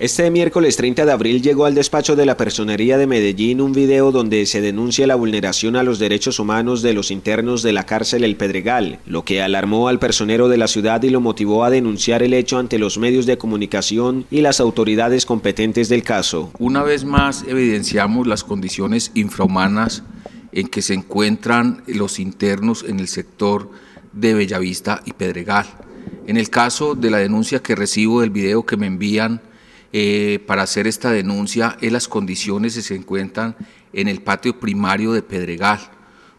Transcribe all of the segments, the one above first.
Este miércoles 30 de abril llegó al despacho de la Personería de Medellín un video donde se denuncia la vulneración a los derechos humanos de los internos de la cárcel El Pedregal, lo que alarmó al personero de la ciudad y lo motivó a denunciar el hecho ante los medios de comunicación y las autoridades competentes del caso. Una vez más evidenciamos las condiciones infrahumanas en que se encuentran los internos en el sector de Bellavista y Pedregal. En el caso de la denuncia que recibo del video que me envían, eh, para hacer esta denuncia en eh, las condiciones que se encuentran en el patio primario de Pedregal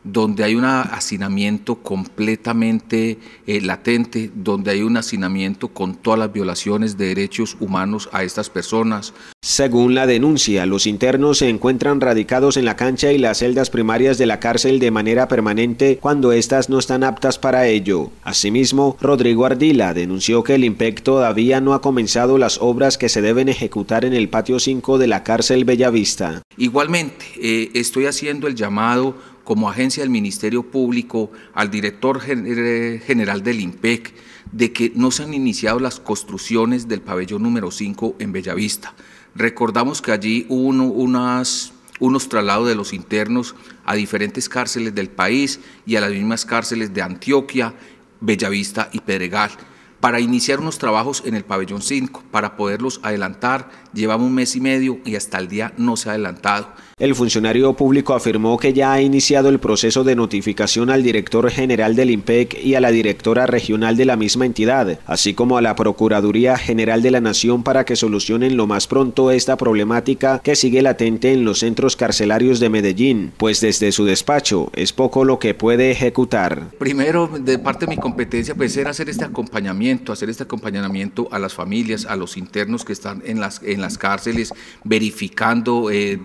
donde hay un hacinamiento completamente eh, latente, donde hay un hacinamiento con todas las violaciones de derechos humanos a estas personas. Según la denuncia, los internos se encuentran radicados en la cancha y las celdas primarias de la cárcel de manera permanente cuando éstas no están aptas para ello. Asimismo, Rodrigo Ardila denunció que el impacto todavía no ha comenzado las obras que se deben ejecutar en el patio 5 de la cárcel Bellavista. Igualmente, eh, estoy haciendo el llamado como agencia del Ministerio Público, al director general del IMPEC, de que no se han iniciado las construcciones del pabellón número 5 en Bellavista. Recordamos que allí hubo unas, unos traslados de los internos a diferentes cárceles del país y a las mismas cárceles de Antioquia, Bellavista y Pedregal para iniciar unos trabajos en el pabellón 5, para poderlos adelantar. Llevamos un mes y medio y hasta el día no se ha adelantado. El funcionario público afirmó que ya ha iniciado el proceso de notificación al director general del IMPEC y a la directora regional de la misma entidad, así como a la Procuraduría General de la Nación para que solucionen lo más pronto esta problemática que sigue latente en los centros carcelarios de Medellín, pues desde su despacho es poco lo que puede ejecutar. Primero, de parte de mi competencia, pues era hacer este acompañamiento hacer este acompañamiento a las familias, a los internos que están en las, en las cárceles, verificando... Eh,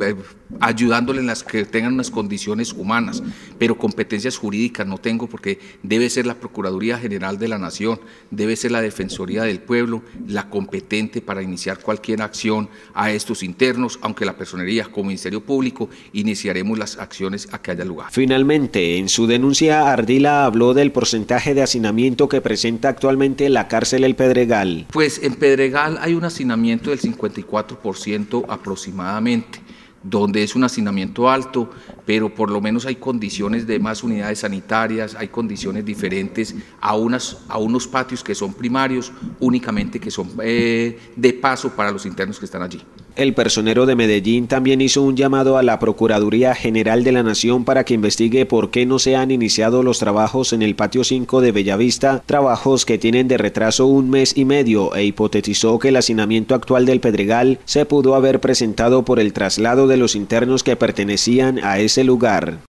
eh, ayudándole en las que tengan unas condiciones humanas, pero competencias jurídicas no tengo porque debe ser la Procuraduría General de la Nación, debe ser la Defensoría del Pueblo la competente para iniciar cualquier acción a estos internos, aunque la personería como Ministerio Público iniciaremos las acciones a que haya lugar. Finalmente, en su denuncia, Ardila habló del porcentaje de hacinamiento que presenta actualmente la cárcel El Pedregal. Pues en Pedregal hay un hacinamiento del 54% aproximadamente donde es un hacinamiento alto, pero por lo menos hay condiciones de más unidades sanitarias, hay condiciones diferentes a, unas, a unos patios que son primarios, únicamente que son eh, de paso para los internos que están allí. El personero de Medellín también hizo un llamado a la Procuraduría General de la Nación para que investigue por qué no se han iniciado los trabajos en el patio 5 de Bellavista, trabajos que tienen de retraso un mes y medio, e hipotetizó que el hacinamiento actual del Pedregal se pudo haber presentado por el traslado de los internos que pertenecían a ese lugar.